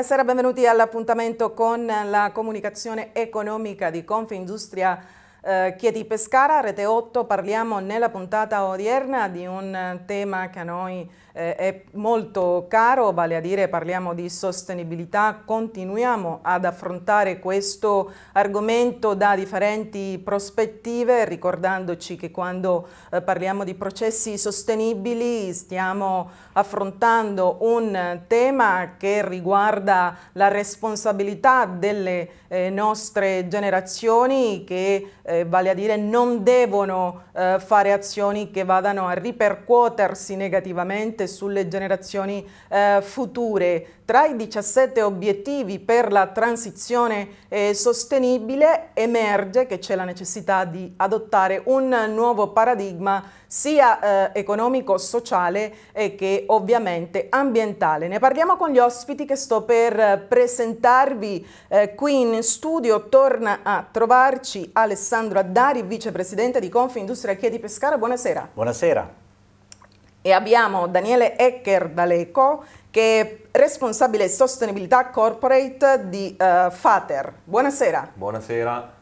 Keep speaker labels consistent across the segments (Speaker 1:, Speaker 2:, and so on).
Speaker 1: Buonasera, benvenuti all'appuntamento con la comunicazione economica di Confindustria eh, Chieti Pescara, Rete 8, parliamo nella puntata odierna di un tema che a noi eh, è molto caro, vale a dire parliamo di sostenibilità, continuiamo ad affrontare questo argomento da differenti prospettive, ricordandoci che quando eh, parliamo di processi sostenibili stiamo affrontando un tema che riguarda la responsabilità delle eh, nostre generazioni che eh, eh, vale a dire non devono eh, fare azioni che vadano a ripercuotersi negativamente sulle generazioni eh, future. Tra i 17 obiettivi per la transizione eh, sostenibile emerge che c'è la necessità di adottare un nuovo paradigma sia eh, economico, sociale eh, che ovviamente ambientale. Ne parliamo con gli ospiti che sto per eh, presentarvi eh, qui in studio. Torna a trovarci Alessandro Addari, vicepresidente di Confindustria Chia Pescara. Buonasera.
Speaker 2: Buonasera.
Speaker 1: E abbiamo Daniele Ecker D'Aleco che è responsabile sostenibilità corporate di uh, Fater. Buonasera.
Speaker 3: Buonasera.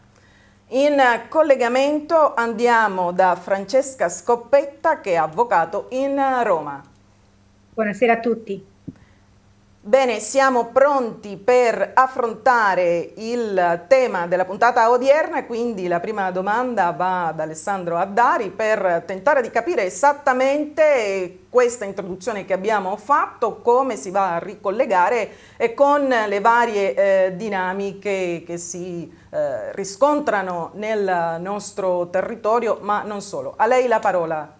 Speaker 1: In collegamento andiamo da Francesca Scoppetta che è avvocato in Roma. Buonasera a tutti. Bene, siamo pronti per affrontare il tema della puntata odierna, quindi la prima domanda va ad Alessandro Addari per tentare di capire esattamente questa introduzione che abbiamo fatto, come si va a ricollegare con le varie eh, dinamiche che si eh, riscontrano nel nostro territorio, ma non solo. A lei la parola,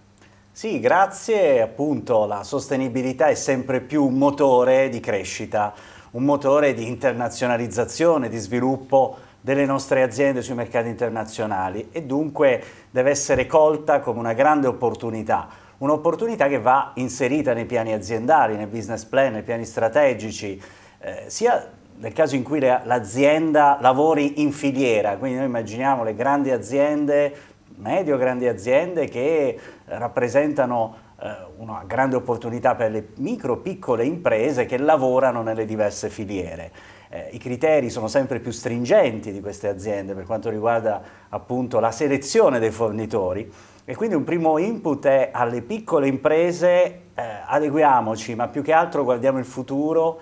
Speaker 2: sì, grazie. Appunto, la sostenibilità è sempre più un motore di crescita, un motore di internazionalizzazione, di sviluppo delle nostre aziende sui mercati internazionali e dunque deve essere colta come una grande opportunità, un'opportunità che va inserita nei piani aziendali, nei business plan, nei piani strategici, eh, sia nel caso in cui l'azienda lavori in filiera, quindi noi immaginiamo le grandi aziende medio-grandi aziende che rappresentano eh, una grande opportunità per le micro-piccole imprese che lavorano nelle diverse filiere. Eh, I criteri sono sempre più stringenti di queste aziende per quanto riguarda appunto la selezione dei fornitori e quindi un primo input è alle piccole imprese eh, adeguiamoci, ma più che altro guardiamo il futuro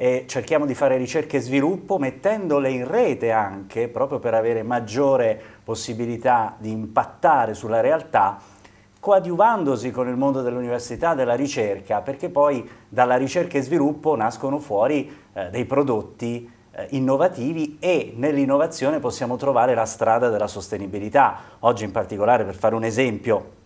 Speaker 2: e cerchiamo di fare ricerca e sviluppo mettendole in rete anche, proprio per avere maggiore possibilità di impattare sulla realtà, coadiuvandosi con il mondo dell'università, della ricerca, perché poi dalla ricerca e sviluppo nascono fuori eh, dei prodotti eh, innovativi e nell'innovazione possiamo trovare la strada della sostenibilità. Oggi in particolare, per fare un esempio,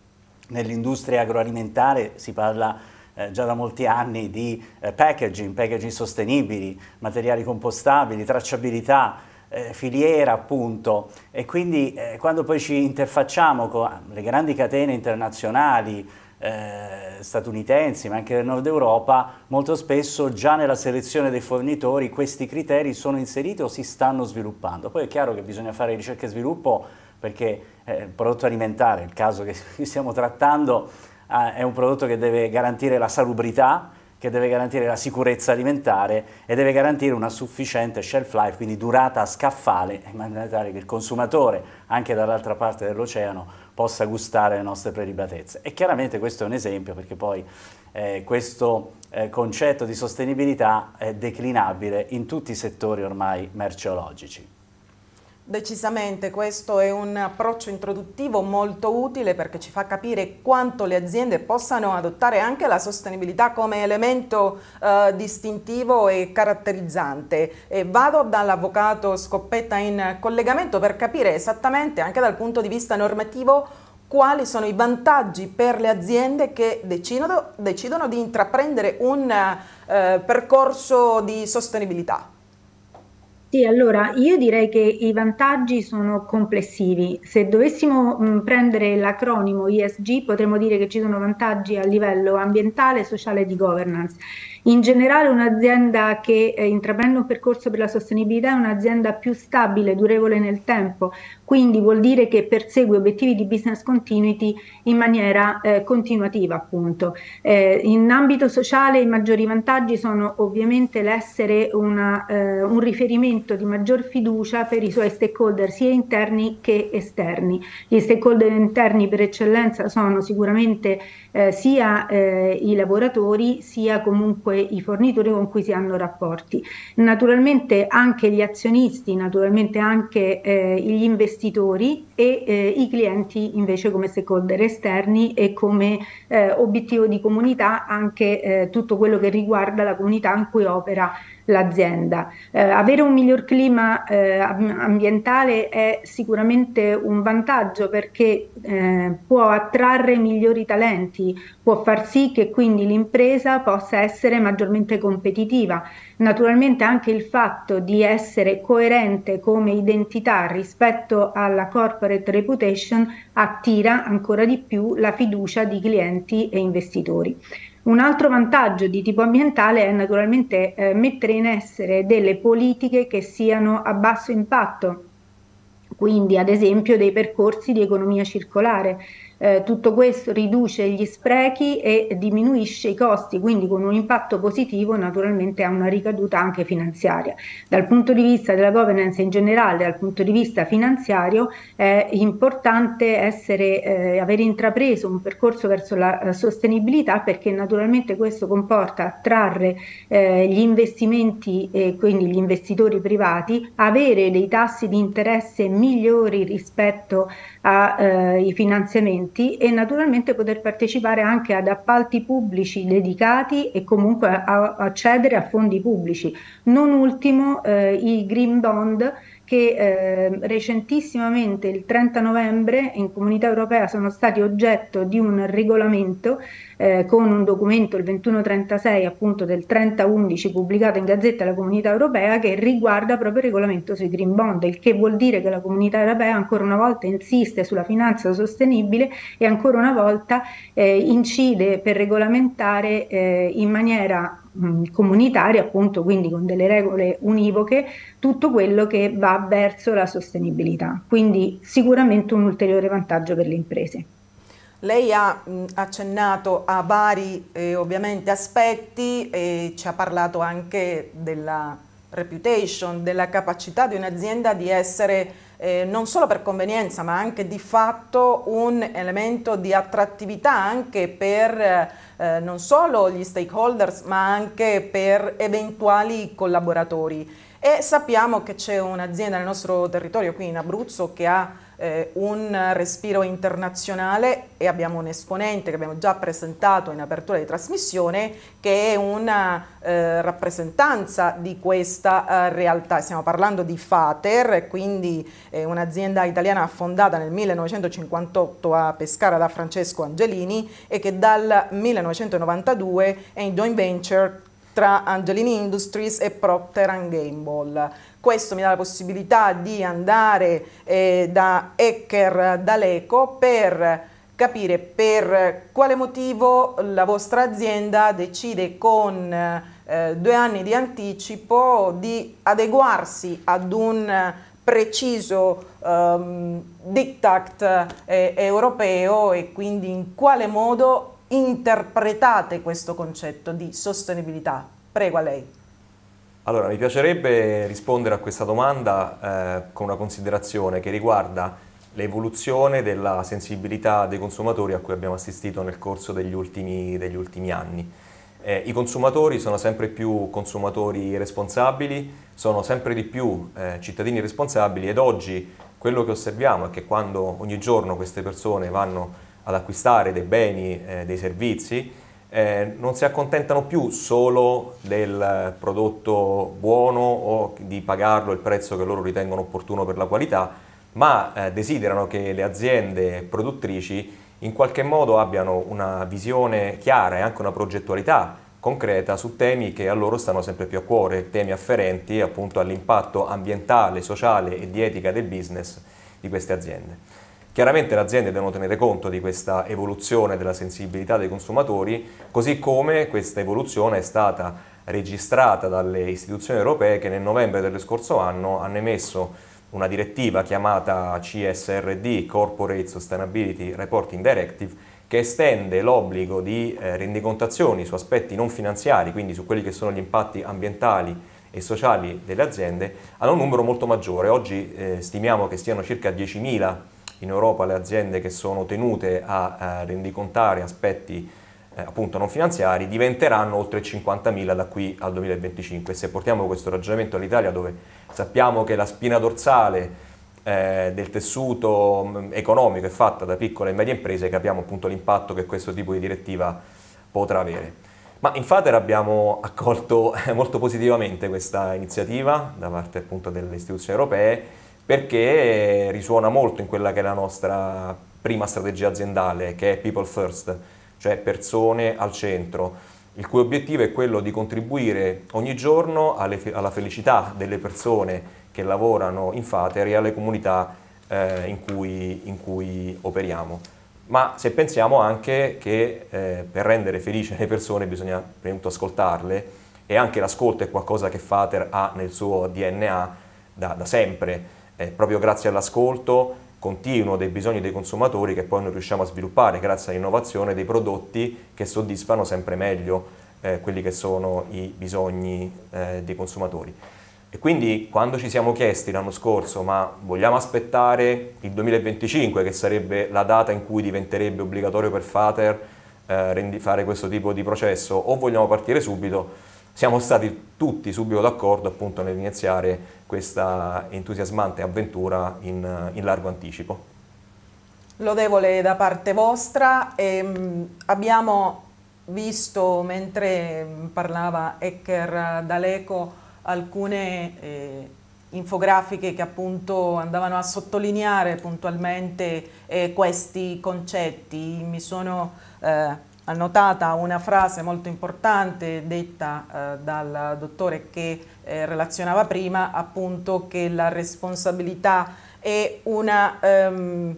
Speaker 2: nell'industria agroalimentare si parla eh, già da molti anni di eh, packaging, packaging sostenibili, materiali compostabili, tracciabilità, eh, filiera appunto e quindi eh, quando poi ci interfacciamo con ah, le grandi catene internazionali eh, statunitensi ma anche del nord Europa, molto spesso già nella selezione dei fornitori questi criteri sono inseriti o si stanno sviluppando. Poi è chiaro che bisogna fare ricerca e sviluppo perché il prodotto alimentare, il caso che stiamo trattando, Ah, è un prodotto che deve garantire la salubrità, che deve garantire la sicurezza alimentare e deve garantire una sufficiente shelf life, quindi durata scaffale, in maniera tale che il consumatore, anche dall'altra parte dell'oceano, possa gustare le nostre prelibatezze. E chiaramente questo è un esempio perché poi eh, questo eh, concetto di sostenibilità è declinabile in tutti i settori ormai merceologici.
Speaker 1: Decisamente questo è un approccio introduttivo molto utile perché ci fa capire quanto le aziende possano adottare anche la sostenibilità come elemento eh, distintivo e caratterizzante. E vado dall'avvocato Scoppetta in collegamento per capire esattamente anche dal punto di vista normativo quali sono i vantaggi per le aziende che decidono, decidono di intraprendere un eh, percorso di sostenibilità.
Speaker 4: Sì, allora io direi che i vantaggi sono complessivi. Se dovessimo mh, prendere l'acronimo ISG, potremmo dire che ci sono vantaggi a livello ambientale, sociale e di governance. In generale un'azienda che eh, intraprende un percorso per la sostenibilità è un'azienda più stabile, durevole nel tempo, quindi vuol dire che persegue obiettivi di business continuity in maniera eh, continuativa appunto. Eh, in ambito sociale i maggiori vantaggi sono ovviamente l'essere una, eh, un riferimento di maggior fiducia per i suoi stakeholder sia interni che esterni. Gli stakeholder interni per eccellenza sono sicuramente eh, sia eh, i lavoratori sia comunque comunque i fornitori con cui si hanno rapporti. Naturalmente anche gli azionisti, naturalmente anche eh, gli investitori e eh, i clienti invece come stakeholder esterni e come eh, obiettivo di comunità anche eh, tutto quello che riguarda la comunità in cui opera l'azienda. Eh, avere un miglior clima eh, ambientale è sicuramente un vantaggio perché eh, può attrarre migliori talenti, può far sì che quindi l'impresa possa essere maggiormente competitiva. Naturalmente anche il fatto di essere coerente come identità rispetto alla corporate reputation attira ancora di più la fiducia di clienti e investitori. Un altro vantaggio di tipo ambientale è naturalmente eh, mettere in essere delle politiche che siano a basso impatto, quindi ad esempio dei percorsi di economia circolare eh, tutto questo riduce gli sprechi e diminuisce i costi, quindi con un impatto positivo naturalmente ha una ricaduta anche finanziaria. Dal punto di vista della governance in generale, dal punto di vista finanziario, è importante essere, eh, aver intrapreso un percorso verso la, sostenibilità perché naturalmente questo comporta attrarre eh, gli investimenti e quindi gli investitori privati, avere dei tassi di interesse migliori rispetto ai eh, finanziamenti eventi e naturalmente poter partecipare anche ad appalti pubblici dedicati e comunque a, a accedere a fondi pubblici. Non ultimo eh, i green bond che eh, recentissimamente il 30 novembre in comunità europea sono stati oggetto di un regolamento eh, con un documento il 2136 appunto del 3011 pubblicato in Gazzetta della Comunità Europea che riguarda proprio il regolamento sui green bond, il che vuol dire che la Comunità Europea ancora una volta insiste sulla finanza sostenibile e ancora una volta eh, incide per regolamentare eh, in maniera Mm, comunitaria, appunto, quindi con delle regole univoche, tutto quello che va verso la sostenibilità. Quindi sicuramente un ulteriore vantaggio per le imprese.
Speaker 1: Lei ha mh, mm, accennato a vari eh, ovviamente aspetti e ci ha parlato anche della reputation, della capacità di un'azienda di essere eh, non solo per convenienza ma anche di fatto un elemento di attrattività anche per eh, non solo gli stakeholders ma anche per eventuali collaboratori e sappiamo che c'è un'azienda nel nostro territorio, qui in Abruzzo, che ha eh, un respiro internazionale e abbiamo un esponente che abbiamo già presentato in apertura di trasmissione che è una eh, rappresentanza di questa eh, realtà. Stiamo parlando di Fater, quindi un'azienda italiana fondata nel 1958 a Pescara da Francesco Angelini e che dal 1992 è in joint venture tra Angelini Industries e Procter Gamble. Questo mi dà la possibilità di andare eh, da Hacker Daleco per capire per quale motivo la vostra azienda decide con eh, due anni di anticipo di adeguarsi ad un preciso um, diktat eh, europeo e quindi in quale modo interpretate questo concetto di sostenibilità? Prego a lei.
Speaker 3: Allora, mi piacerebbe rispondere a questa domanda eh, con una considerazione che riguarda l'evoluzione della sensibilità dei consumatori a cui abbiamo assistito nel corso degli ultimi, degli ultimi anni. Eh, I consumatori sono sempre più consumatori responsabili, sono sempre di più eh, cittadini responsabili ed oggi quello che osserviamo è che quando ogni giorno queste persone vanno ad acquistare dei beni, eh, dei servizi, eh, non si accontentano più solo del prodotto buono o di pagarlo il prezzo che loro ritengono opportuno per la qualità, ma eh, desiderano che le aziende produttrici in qualche modo abbiano una visione chiara e anche una progettualità concreta su temi che a loro stanno sempre più a cuore, temi afferenti appunto all'impatto ambientale, sociale e di etica del business di queste aziende. Chiaramente le aziende devono tenere conto di questa evoluzione della sensibilità dei consumatori, così come questa evoluzione è stata registrata dalle istituzioni europee che nel novembre dello scorso anno hanno emesso una direttiva chiamata CSRD, Corporate Sustainability Reporting Directive, che estende l'obbligo di eh, rendicontazioni su aspetti non finanziari, quindi su quelli che sono gli impatti ambientali e sociali delle aziende, ad un numero molto maggiore. Oggi eh, stimiamo che siano circa 10.000 in Europa le aziende che sono tenute a eh, rendicontare aspetti eh, appunto non finanziari diventeranno oltre 50.000 da qui al 2025. Se portiamo questo ragionamento all'Italia dove sappiamo che la spina dorsale eh, del tessuto mm, economico è fatta da piccole e medie imprese, capiamo appunto l'impatto che questo tipo di direttiva potrà avere. Ma in Fater abbiamo accolto molto positivamente questa iniziativa da parte appunto delle istituzioni europee perché risuona molto in quella che è la nostra prima strategia aziendale, che è People First, cioè persone al centro, il cui obiettivo è quello di contribuire ogni giorno alle, alla felicità delle persone che lavorano in Fater e alle comunità eh, in, cui, in, cui, operiamo. Ma se pensiamo anche che eh, per rendere felice le persone bisogna prima di ascoltarle e anche l'ascolto è qualcosa che Fater ha nel suo DNA da, da sempre è eh, proprio grazie all'ascolto continuo dei bisogni dei consumatori che poi noi riusciamo a sviluppare grazie all'innovazione dei prodotti che soddisfano sempre meglio eh, quelli che sono i bisogni eh, dei consumatori. E quindi quando ci siamo chiesti l'anno scorso ma vogliamo aspettare il 2025 che sarebbe la data in cui diventerebbe obbligatorio per Fater eh, fare questo tipo di processo o vogliamo partire subito? siamo stati tutti subito d'accordo appunto nell'iniziare questa entusiasmante avventura in, in largo anticipo.
Speaker 1: Lodevole da parte vostra, e, ehm, abbiamo visto mentre parlava Ecker D'Aleco alcune eh, infografiche che appunto andavano a sottolineare puntualmente eh, questi concetti, mi sono... Eh, annotata una frase molto importante detta eh, dal dottore che eh, relazionava prima, appunto che la responsabilità è una ehm,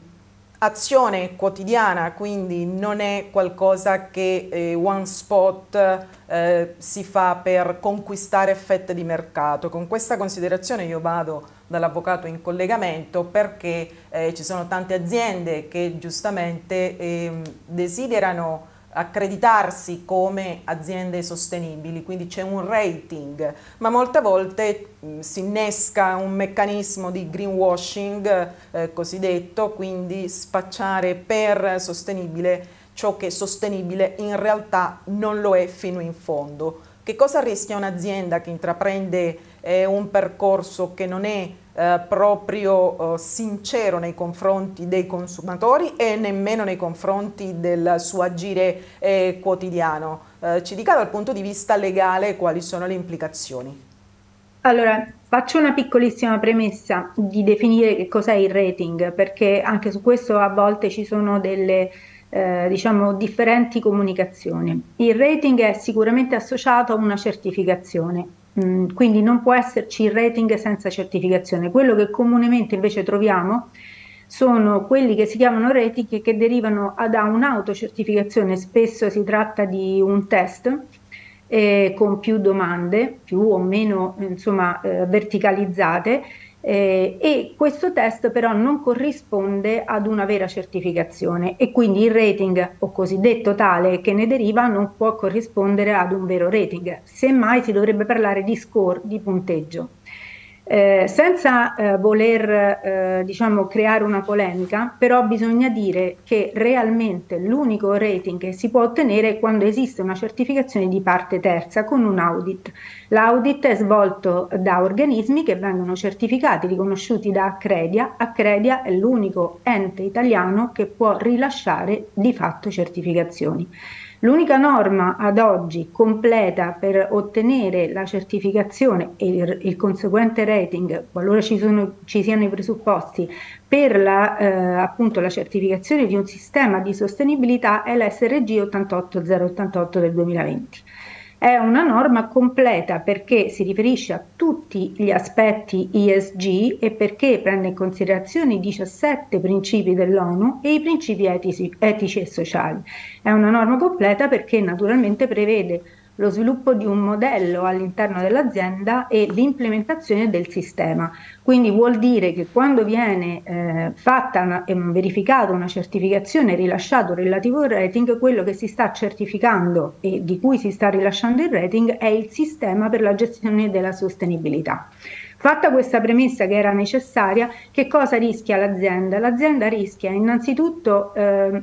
Speaker 1: azione quotidiana, quindi non è qualcosa che eh, one spot eh, si fa per conquistare fette di mercato. Con questa considerazione io vado dall'avvocato in collegamento perché eh, ci sono tante aziende che giustamente ehm, desiderano accreditarsi come aziende sostenibili, quindi c'è un rating, ma molte volte mh, mm, si innesca un meccanismo di greenwashing eh, cosiddetto, quindi spacciare per sostenibile ciò che è sostenibile in realtà non lo è fino in fondo. Che cosa rischia un'azienda che intraprende eh, un percorso che non è eh, proprio eh, sincero nei confronti dei consumatori e nemmeno nei confronti del suo agire eh, quotidiano. Eh, ci dica dal punto di vista legale quali sono le implicazioni.
Speaker 4: Allora, faccio una piccolissima premessa di definire che cos'è il rating, perché anche su questo a volte ci sono delle eh, diciamo differenti comunicazioni. Il rating è sicuramente associato a una certificazione Mm, quindi non può esserci il rating senza certificazione. Quello che comunemente invece troviamo sono quelli che si chiamano rating che derivano da un'autocertificazione, spesso si tratta di un test eh, con più domande, più o meno insomma, eh, verticalizzate, eh, e questo test però non corrisponde ad una vera certificazione e quindi il rating o cosiddetto tale che ne deriva non può corrispondere ad un vero rating, semmai si dovrebbe parlare di score, di punteggio. Eh, senza eh, voler eh, diciamo, creare una polemica, però bisogna dire che realmente l'unico rating che si può ottenere è quando esiste una certificazione di parte terza con un audit. L'audit è svolto da organismi che vengono certificati, riconosciuti da Accredia. Accredia è l'unico ente italiano che può rilasciare di fatto certificazioni. L'unica norma ad oggi completa per ottenere la certificazione e il, il conseguente rating, qualora ci, sono, ci, siano i presupposti, per la, eh, appunto, la certificazione di un sistema di sostenibilità è la SRG 88088 del 2020. È una norma completa perché si riferisce a tutti gli aspetti ESG e perché prende in considerazione i 17 principi dell'ONU e i principi etici, etici e sociali. È una norma completa perché naturalmente prevede lo sviluppo di un modello all'interno dell'azienda e l'implementazione del sistema. Quindi vuol dire che quando viene eh, fatta e verificata una certificazione, rilasciato un relativo rating, quello che si sta certificando e di cui si sta rilasciando il rating è il sistema per la gestione della sostenibilità. Fatta questa premessa che era necessaria, che cosa rischia l'azienda? L'azienda rischia innanzitutto eh,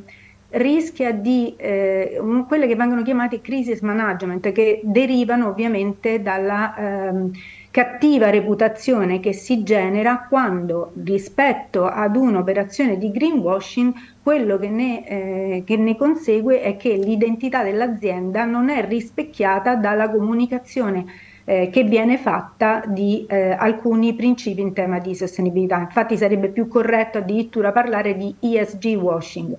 Speaker 4: rischia di eh, quelle che vengono chiamate crisis management, che derivano ovviamente dalla ehm, cattiva reputazione che si genera quando rispetto ad un'operazione di greenwashing quello che ne, eh, che ne consegue è che l'identità dell'azienda non è rispecchiata dalla comunicazione eh, che viene fatta di eh, alcuni principi in tema di sostenibilità. Infatti sarebbe più corretto addirittura parlare di ESG washing.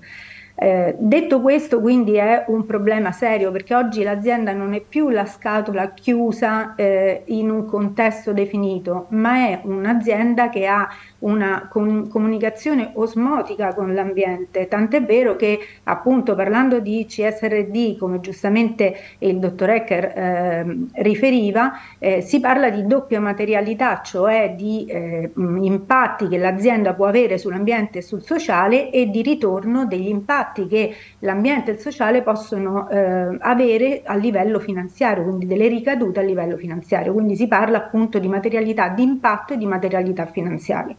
Speaker 4: Eh, detto questo, quindi è un problema serio perché oggi l'azienda non è più la scatola chiusa eh, in un contesto definito, ma è un'azienda che ha una com- comunicazione osmotica con l'ambiente, tant'è vero che appunto parlando di CSRD, come giustamente il dottor Ecker eh, riferiva, eh, si parla di doppia materialità, cioè di eh, impatti che l'azienda può avere sull'ambiente e sul sociale e di ritorno degli impatti che l'ambiente e il sociale possono eh, avere a livello finanziario, quindi delle ricadute a livello finanziario. Quindi si parla appunto di materialità di impatto e di materialità finanziaria.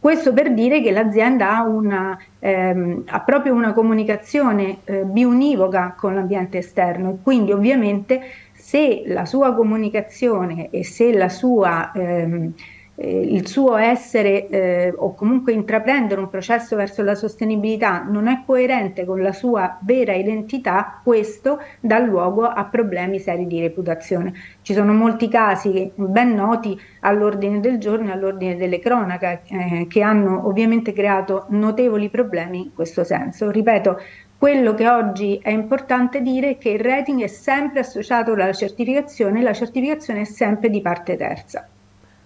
Speaker 4: Questo per dire che l'azienda ha, una, ehm, ha proprio una comunicazione eh, biunivoca con l'ambiente esterno e quindi ovviamente se la sua comunicazione e se la sua... Ehm, eh, il suo essere eh, o comunque intraprendere un processo verso la sostenibilità non è coerente con la sua vera identità, questo dà luogo a problemi seri di reputazione. Ci sono molti casi ben noti all'ordine del giorno e all'ordine delle cronache eh, che hanno ovviamente creato notevoli problemi in questo senso. Ripeto, quello che oggi è importante dire è che il rating è sempre associato alla certificazione e la certificazione è sempre di parte terza.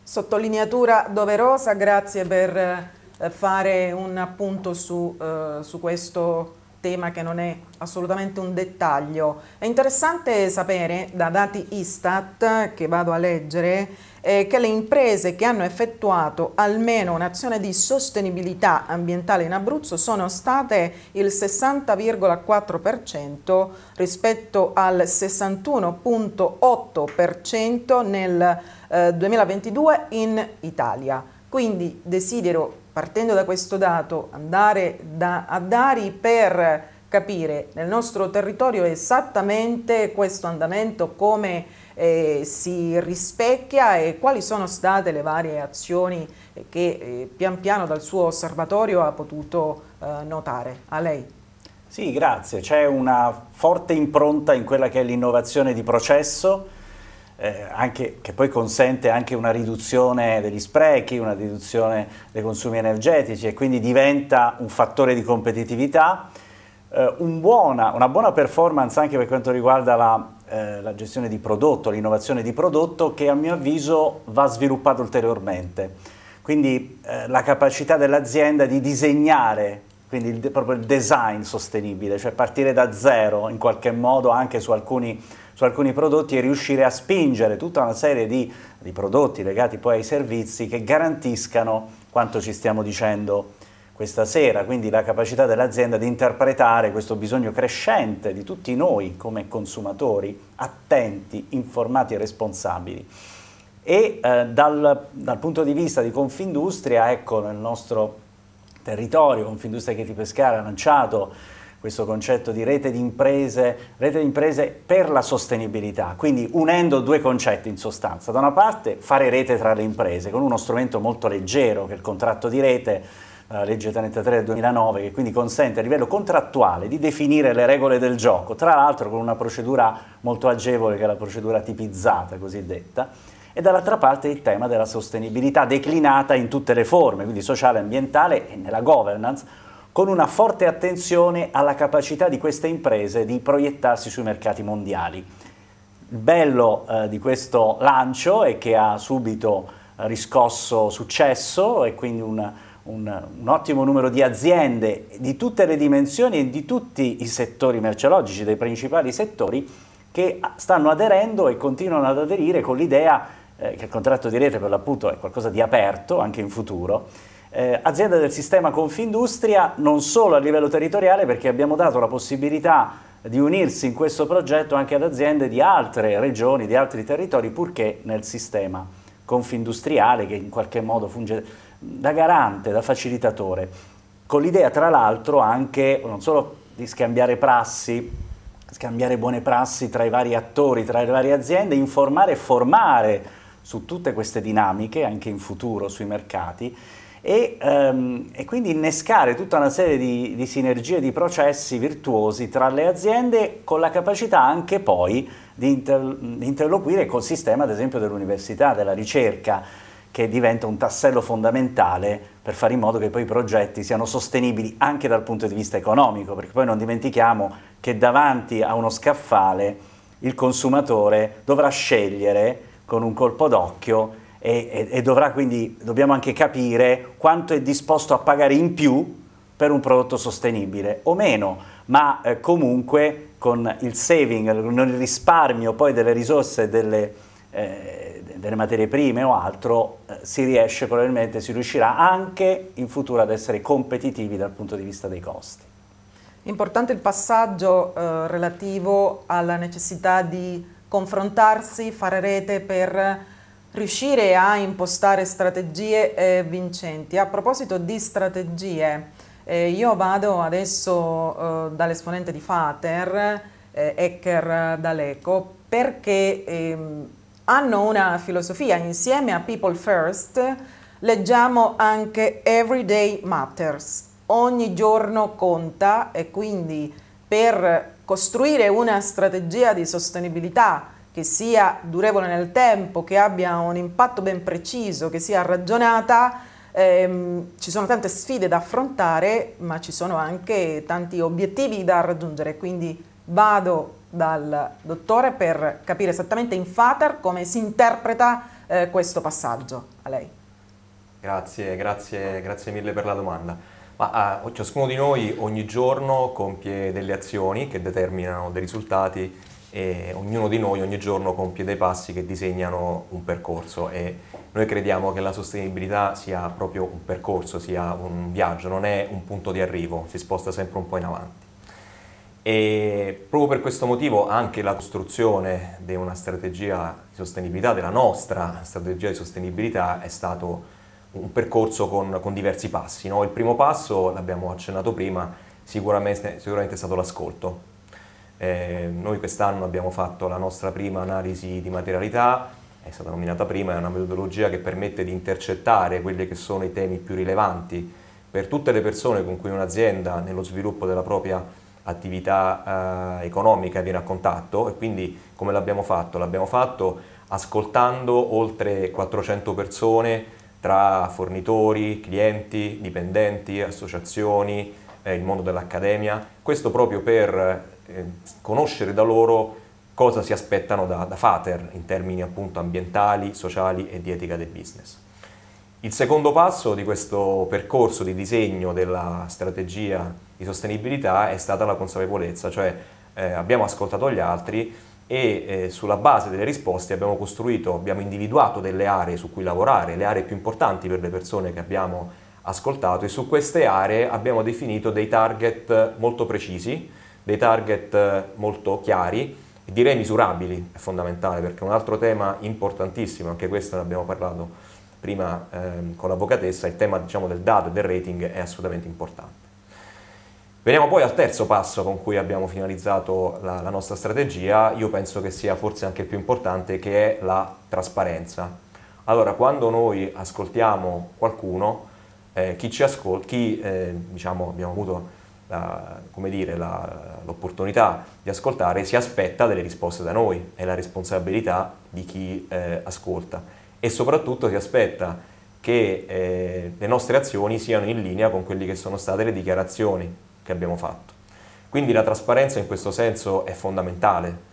Speaker 1: Sottolineatura doverosa, grazie per eh, fare un appunto su, eh, su questo tema che non è assolutamente un dettaglio. È interessante sapere da dati Istat che vado a leggere eh, che le imprese che hanno effettuato almeno un'azione di sostenibilità ambientale in Abruzzo sono state il 60,4% rispetto al 61,8% nel eh, 2022 in Italia. Quindi desidero partendo da questo dato, andare da, a Dari per capire nel nostro territorio esattamente questo andamento, come eh, si rispecchia e quali sono state le varie azioni che eh, pian piano dal suo osservatorio ha potuto eh, notare. A lei.
Speaker 2: Sì, grazie. C'è una forte impronta in quella che è l'innovazione di processo, eh, anche, che poi consente anche una riduzione degli sprechi, una riduzione dei consumi energetici e quindi diventa un fattore di competitività. Eh, un buona, una buona performance anche per quanto riguarda la, eh, la gestione di prodotto, l'innovazione di prodotto che a mio avviso va sviluppata ulteriormente. Quindi eh, la capacità dell'azienda di disegnare quindi il, proprio il design sostenibile, cioè partire da zero in qualche modo anche su alcuni su alcuni prodotti e riuscire a spingere tutta una serie di, di prodotti legati poi ai servizi che garantiscano quanto ci stiamo dicendo questa sera, quindi la capacità dell'azienda di interpretare questo bisogno crescente di tutti noi come consumatori, attenti, informati e responsabili. E eh, dal, dal, punto di vista di Confindustria, ecco nel nostro territorio, Confindustria Chieti Pescara ha lanciato questo concetto di rete di imprese, rete di imprese per la sostenibilità, quindi unendo due concetti in sostanza. Da una parte fare rete tra le imprese con uno strumento molto leggero che è il contratto di rete, la eh, legge 33 del 2009, che quindi consente a livello contrattuale di definire le regole del gioco, tra l'altro con una procedura molto agevole che è la procedura tipizzata cosiddetta e dall'altra parte il tema della sostenibilità declinata in tutte le forme, quindi sociale, ambientale e nella governance, con una forte attenzione alla capacità di queste imprese di proiettarsi sui mercati mondiali. Il bello eh, di questo lancio è che ha subito riscosso successo e quindi un, un, un, ottimo numero di aziende di tutte le dimensioni e di tutti i settori merceologici, dei principali settori, che stanno aderendo e continuano ad aderire con l'idea eh, che il contratto di rete per l'appunto è qualcosa di aperto anche in futuro eh, azienda del sistema Confindustria non solo a livello territoriale perché abbiamo dato la possibilità di unirsi in questo progetto anche ad aziende di altre regioni, di altri territori, purché nel sistema confindustriale che in qualche modo funge da garante, da facilitatore, con l'idea tra l'altro anche non solo di scambiare prassi, scambiare buone prassi tra i vari attori, tra le varie aziende, informare e formare su tutte queste dinamiche anche in futuro sui mercati e, ehm, e quindi innescare tutta una serie di, di sinergie, di processi virtuosi tra le aziende con la capacità anche poi di, inter- di interloquire col sistema ad esempio dell'università, della ricerca che diventa un tassello fondamentale per fare in modo che poi i progetti siano sostenibili anche dal punto di vista economico, perché poi non dimentichiamo che davanti a uno scaffale il consumatore dovrà scegliere con un colpo d'occhio e, e, e dovrà quindi, dobbiamo anche capire quanto è disposto a pagare in più per un prodotto sostenibile o meno, ma eh, comunque con il saving, il risparmio poi delle risorse, delle, eh, delle materie prime o altro, eh, si riesce probabilmente, si riuscirà anche in futuro ad essere competitivi dal punto di vista dei costi.
Speaker 1: Importante il passaggio eh, relativo alla necessità di confrontarsi, fare rete per riuscire a impostare strategie eh, vincenti. A proposito di strategie, eh, io vado adesso eh, dall'esponente di Fater, eh, Ecker D'Aleco, perché ehm, hanno una filosofia insieme a People First, leggiamo anche Everyday Matters, ogni giorno conta e quindi per costruire una strategia di sostenibilità che sia durevole nel tempo, che abbia un impatto ben preciso, che sia ragionata, ehm, ci sono tante sfide da affrontare, ma ci sono anche tanti obiettivi da raggiungere, quindi vado dal dottore per capire esattamente in Fater come si interpreta eh, questo passaggio a lei.
Speaker 3: Grazie, grazie, grazie mille per la domanda. Ma, ah, ciascuno di noi ogni giorno compie delle azioni che determinano dei risultati e ognuno di noi ogni giorno compie dei passi che disegnano un percorso e noi crediamo che la sostenibilità sia proprio un percorso, sia un viaggio, non è un punto di arrivo, si sposta sempre un po' in avanti. E proprio per questo motivo anche la costruzione di una strategia di sostenibilità, della nostra strategia di sostenibilità, è stato un percorso con, con diversi passi. No? Il primo passo, l'abbiamo accennato prima, sicuramente, sicuramente è stato l'ascolto eh, noi quest'anno abbiamo fatto la nostra prima analisi di materialità, è stata nominata prima, è una metodologia che permette di intercettare quelli che sono i temi più rilevanti per tutte le persone con cui un'azienda nello sviluppo della propria attività eh, economica viene a contatto e quindi come l'abbiamo fatto? L'abbiamo fatto ascoltando oltre 400 persone tra fornitori, clienti, dipendenti, associazioni, eh, il mondo dell'accademia, questo proprio per eh, conoscere da loro cosa si aspettano da, da FATER in termini appunto ambientali, sociali e di etica del business. Il secondo passo di questo percorso di disegno della strategia di sostenibilità è stata la consapevolezza, cioè eh, abbiamo ascoltato gli altri e eh, sulla base delle risposte abbiamo costruito, abbiamo individuato delle aree su cui lavorare, le aree più importanti per le persone che abbiamo ascoltato e su queste aree abbiamo definito dei target molto precisi dei target eh, molto chiari direi misurabili, è fondamentale perché un altro tema importantissimo, anche questo ne abbiamo parlato prima ehm, con l'avvocatessa, il tema diciamo, del dato e del rating è assolutamente importante. Veniamo poi al terzo passo con cui abbiamo finalizzato la, la, nostra strategia, io penso che sia forse anche più importante, che è la trasparenza. Allora, quando noi ascoltiamo qualcuno, eh, chi ci ascolta, chi eh, diciamo abbiamo avuto l'opportunità di ascoltare, si aspetta delle risposte da noi, è la responsabilità di chi eh, ascolta e soprattutto si aspetta che eh, le nostre azioni siano in linea con quelle che sono state le dichiarazioni che abbiamo fatto. Quindi la trasparenza in questo senso è fondamentale,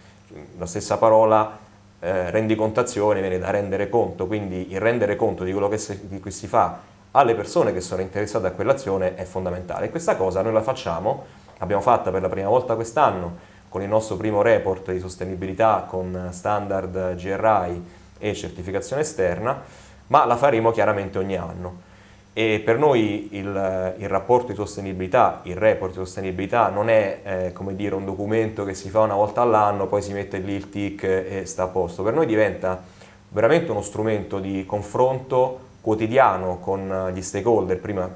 Speaker 3: la stessa parola eh, rendicontazione viene da rendere conto, quindi il rendere conto di quello che si, che si fa alle persone che sono interessate a quell'azione è fondamentale. questa cosa noi la facciamo, l'abbiamo fatta per la prima volta quest'anno con il nostro primo report di sostenibilità con standard GRI e certificazione esterna, ma la faremo chiaramente ogni anno. E per noi il, il, rapporto di sostenibilità, il report di sostenibilità non è eh, come dire un documento che si fa una volta all'anno, poi si mette lì il tic e sta a posto. Per noi diventa veramente uno strumento di confronto quotidiano con eh, gli stakeholder, prima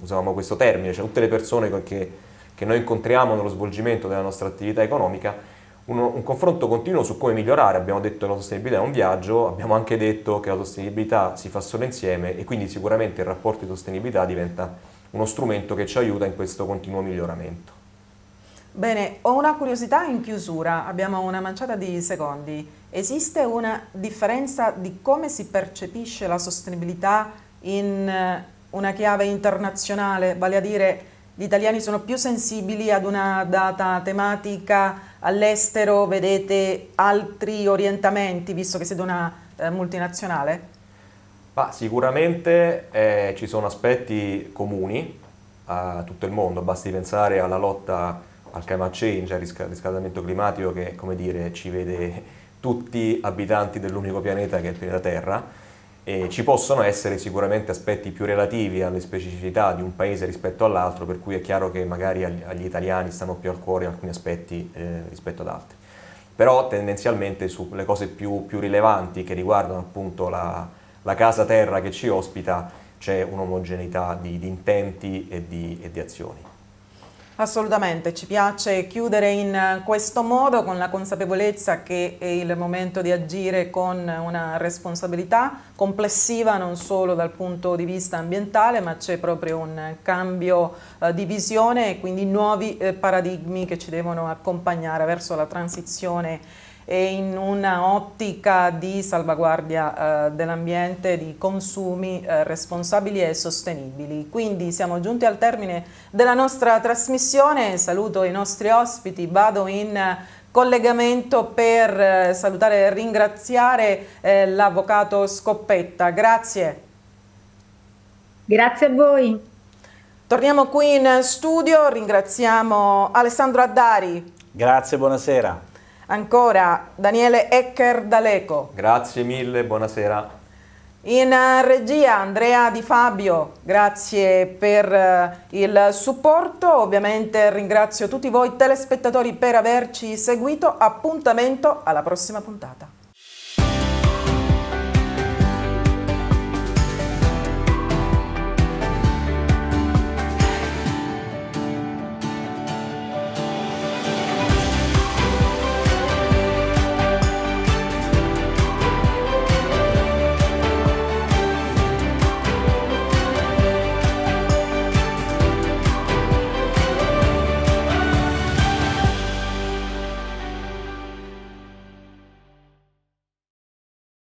Speaker 3: usavamo questo termine, cioè tutte le persone che, che noi incontriamo nello svolgimento della nostra attività economica, uno, un confronto continuo su come migliorare, abbiamo detto che la sostenibilità è un viaggio, abbiamo anche detto che la sostenibilità si fa solo insieme e quindi sicuramente il rapporto di sostenibilità diventa uno strumento che ci aiuta in questo continuo miglioramento.
Speaker 1: Bene, ho una curiosità in chiusura, abbiamo una manciata di secondi. Esiste una differenza di come si percepisce la sostenibilità in eh, una chiave internazionale, vale a dire gli italiani sono più sensibili ad una data tematica, all'estero vedete altri orientamenti visto che siete una eh, multinazionale?
Speaker 3: Bah, sicuramente eh, ci sono aspetti comuni a tutto il mondo, basti pensare alla lotta al climate change, al riscaldamento climatico che come dire, ci vede tutti abitanti dell'unico pianeta che è il pianeta Terra. E ci possono essere sicuramente aspetti più relativi alle specificità di un paese rispetto all'altro, per cui è chiaro che magari agli italiani stanno più al cuore alcuni aspetti eh, rispetto ad altri. Però tendenzialmente sulle cose più, più, rilevanti che riguardano appunto la, la casa terra che ci ospita c'è un'omogeneità di, di intenti e di, e di azioni.
Speaker 1: Assolutamente, ci piace chiudere in questo modo con la consapevolezza che è il momento di agire con una responsabilità complessiva non solo dal punto di vista ambientale ma c'è proprio un cambio eh, di visione e quindi nuovi eh, paradigmi che ci devono accompagnare verso la transizione e in una ottica di salvaguardia eh, dell'ambiente, di consumi eh, responsabili e sostenibili. Quindi siamo giunti al termine della nostra trasmissione, saluto i nostri ospiti, vado in collegamento per eh, salutare e ringraziare eh, l'avvocato Scoppetta. Grazie.
Speaker 4: Grazie a voi.
Speaker 1: Torniamo qui in studio, ringraziamo Alessandro Addari.
Speaker 2: Grazie,
Speaker 3: buonasera.
Speaker 1: Ancora Daniele Ecker D'Aleco.
Speaker 3: Grazie mille, buonasera.
Speaker 1: In eh, regia Andrea Di Fabio, grazie per eh, il supporto, ovviamente ringrazio tutti voi telespettatori per averci seguito, appuntamento alla prossima puntata.